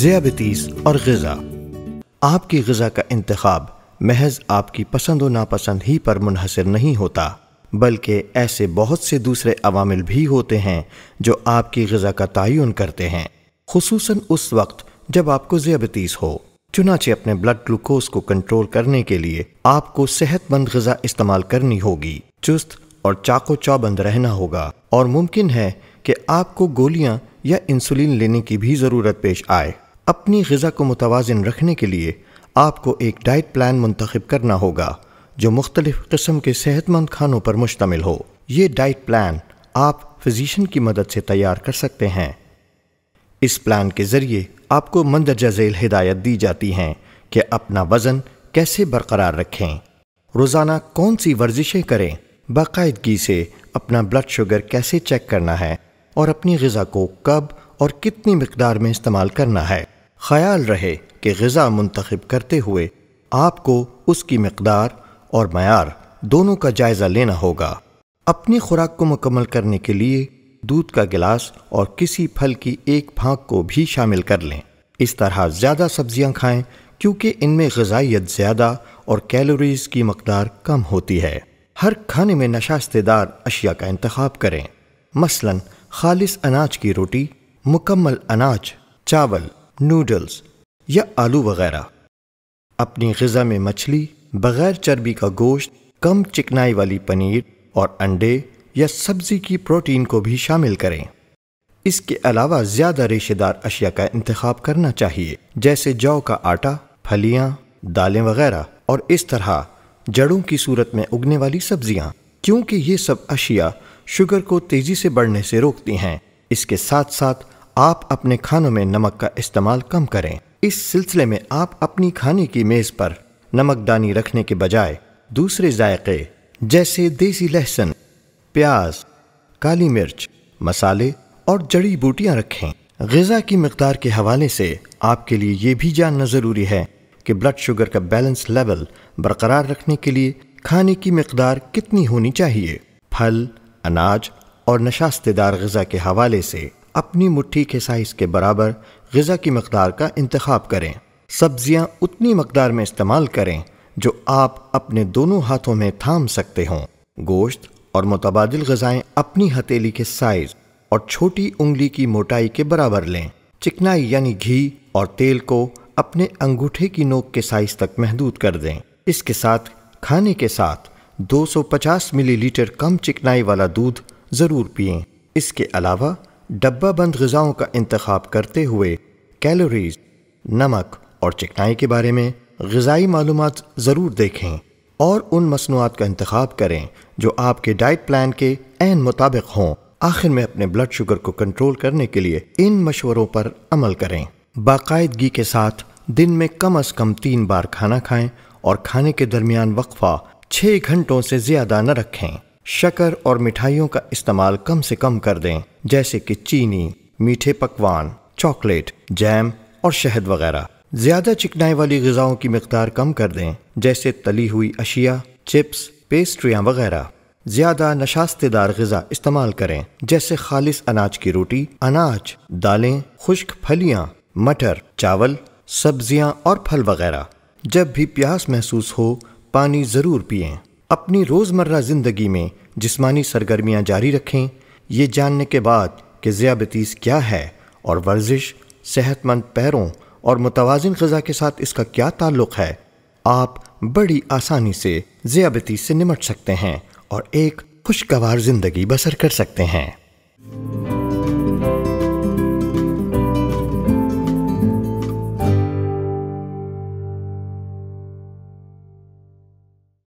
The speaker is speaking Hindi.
जयाबतीस और गज़ा आपकी गज़ा का इंतखब महज आपकी पसंद व नापसंद ही पर मुनहसर नहीं होता बल्कि ऐसे बहुत से दूसरे अवामिल भी होते हैं जो आपकी गज़ा का तयन करते हैं खसूस उस वक्त जब आपको जयाबतीस हो चुनाचे अपने ब्लड ग्लूकोज को कंट्रोल करने के लिए आपको सेहतमंद गज़ा इस्तेमाल करनी होगी चुस्त और चाको चौबंद रहना होगा और मुमकिन है कि आपको गोलियां या इंसुलिन लेने की भी ज़रूरत पेश आए अपनी गज़ा को मुतवाजन रखने के लिए आपको एक डाइट प्लान मुंतखब करना होगा जो मुख्तलिफ़ के सेहतमंद खानों पर मुश्तमिल हो ये डाइट प्लान आप फिजिशन की मदद से तैयार कर सकते हैं इस प्लान के ज़रिए आपको मंदरजा झेल हिदायत दी जाती हैं कि अपना वज़न कैसे बरकरार रखें रोज़ाना कौन सी वर्जिशें करें बाकायदगी से अपना ब्लड शुगर कैसे चेक करना है और अपनी गज़ा को कब और कितनी मकदार में इस्तेमाल करना है ख्याल रहे कि गज़ा मुंतखब करते हुए आपको उसकी मकदार और मैार दोनों का जायज़ा लेना होगा अपनी खुराक को मुकम्मल करने के लिए दूध का गिलास और किसी फल की एक फाँक को भी शामिल कर लें इस तरह ज़्यादा सब्जियां खाएं क्योंकि इनमें गजाइत ज़्यादा और कैलोरीज़ की मकदार कम होती है हर खाने में नशास्तेदार अशिया का इंतखब करें मसलन खालिस अनाज की रोटी मुकम्मल अनाज चावल नूडल्स या आलू वगैरह अपनी गज़ा में मछली बग़ैर चर्बी का गोश्त कम चिकनाई वाली पनीर और अंडे या सब्ज़ी की प्रोटीन को भी शामिल करें इसके अलावा ज़्यादा रेशेदार अशिया का इंतखा करना चाहिए जैसे जौ का आटा फलियाँ दालें वगैरह और इस तरह जड़ों की सूरत में उगने वाली सब्जियाँ क्योंकि ये सब अशिया शुगर को तेज़ी से बढ़ने से रोकती हैं इसके साथ साथ आप अपने खानों में नमक का इस्तेमाल कम करें इस सिलसिले में आप अपनी खाने की मेज़ पर नमकदानी रखने के बजाय दूसरे जायके जैसे देसी लहसुन प्याज काली मिर्च मसाले और जड़ी बूटियां रखें गज़ा की मकदार के हवाले से आपके लिए ये भी जानना ज़रूरी है कि ब्लड शुगर का बैलेंस लेवल बरकरार रखने के लिए खाने की मकदार कितनी होनी चाहिए फल अनाज और नशास्तेदार गज़ा के हवाले से अपनी मुट्ठी के साइज़ के बराबर गज़ा की मकदार का इंतखब करें सब्ज़ियाँ उतनी मकदार में इस्तेमाल करें जो आप अपने दोनों हाथों में थाम सकते हों गोश्त और मुतबादल गज़ाएँ अपनी हथेली के साइज़ और छोटी उंगली की मोटाई के बराबर लें चिकनाई यानी घी और तेल को अपने अंगूठे की नोक के साइज़ तक महदूद कर दें इसके साथ खाने के साथ 250 मिलीलीटर कम चिकनाई वाला दूध ज़रूर पिएं इसके अलावा डब्बा बंद गज़ाओं का इंतखब करते हुए कैलोरीज नमक और चिकनाई के बारे में गज़ाई मालूम ज़रूर देखें और उन मसनूआत का इंतखब करें जो आपके डाइट प्लान के एन मुताबिक हों आखिर में अपने ब्लड शुगर को कंट्रोल करने के लिए इन मशवरों पर अमल करें बायदगी के साथ दिन में कम अज़ कम तीन बार खाना खाएं और खाने के दरमियान वक्फा छः घंटों से ज़्यादा न रखें शकर और मिठाइयों का इस्तेमाल कम से कम कर दें जैसे कि चीनी मीठे पकवान चॉकलेट जैम और शहद वगैरह ज़्यादा चिकनाई वाली गज़ाओं की मकदार कम कर दें जैसे तली हुई अशिया चिप्स पेस्ट्रियाँ वगैरह ज़्यादा नशास्तेदार गज़ा इस्तेमाल करें जैसे खालिस अनाज की रोटी अनाज दालें खुश्क फलियाँ मटर चावल सब्जियाँ और फल वगैरह जब भी प्यास महसूस हो पानी ज़रूर पिएं अपनी रोज़मर्रा ज़िंदगी में जिस्मानी सरगर्मियाँ जारी रखें ये जानने के बाद कि ज़ियाबतीस क्या है और वर्जिश सेहतमंद पैरों और मुतवाजन गज़ा के साथ इसका क्या ताल्लुक़ है आप बड़ी आसानी से ज़ियाबतीस से निमट सकते हैं और एक खुशगवार ज़िंदगी बसर कर सकते हैं